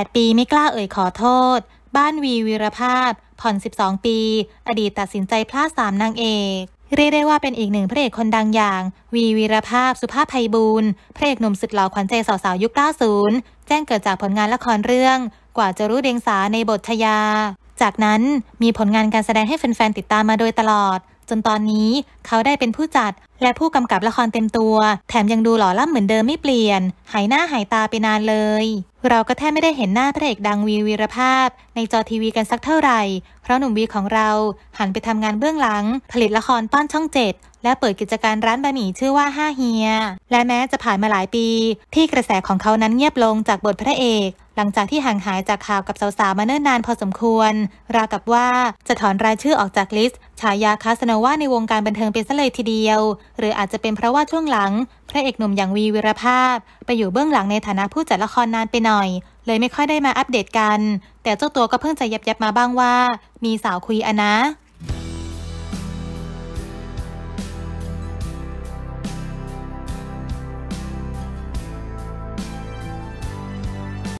8 ปีไม่กล้าเอ่ยขอโทษ บ้านวีวีรภาพ ผ่อน 12 ปี อดีตตัดสินใจพลาดสามนางเอก เรียกได้ว่าเป็นอีกหนึ่งพระเอกคนดังอย่าง วีวีรภาพ สุภาพไพบูลพระเอกหนุ่มสุดหล่อขวัญใจสาวๆ ยุค 90 แจ้งเกิดจากผลงานละครเรื่อง กว่าจะรู้เดงสาในบททยา จากนั้นมีผลงานการแสดงให้แฟนๆติดตามมาโดยตลอดจนตอนนี้เขาได้เป็นผู้จัดและผู้กำกับละครเต็มตัว แถมยังดูหล่อล่ำเหมือนเดิมไม่เปลี่ยน หายหน้าหายตาไปนานเลย เราก็แทบไม่ได้เห็นหน้าพระเอกดังวีวีรภาพ ในจอทีวีกันสักเท่าไหร่เพราะหนุ่มวีของเรา หันไปทำงานเบื้องหลัง ผลิตละครป้อนช่องเจ็ดและเปิดกิจการร้านบะหมี่ชื่อว่าห้าเฮีย และแม้จะผ่านมาหลายปี ที่กระแสของเขานั้นเงียบลงจากบทพระเอกหลังจากที่ห่างหายจากข่าวกับสาวๆมาเนิ่นนานพอสมควร รากับว่าจะถอนรายชื่อออกจากลิสต์ฉายาคาสโนวาในวงการบันเทิงเป็นซะเลยทีเดียว หรืออาจจะเป็นเพราะว่าช่วงหลัง พระเอกหนุ่มอย่างวีวิรภาพ ไปอยู่เบื้องหลังในฐานะผู้จัดละครนานไปหน่อย เลยไม่ค่อยได้มาอัปเดตกัน แต่เจ้าตัวก็เพิ่งจะยับยับมาบ้างว่า มีสาวคุยอะนะ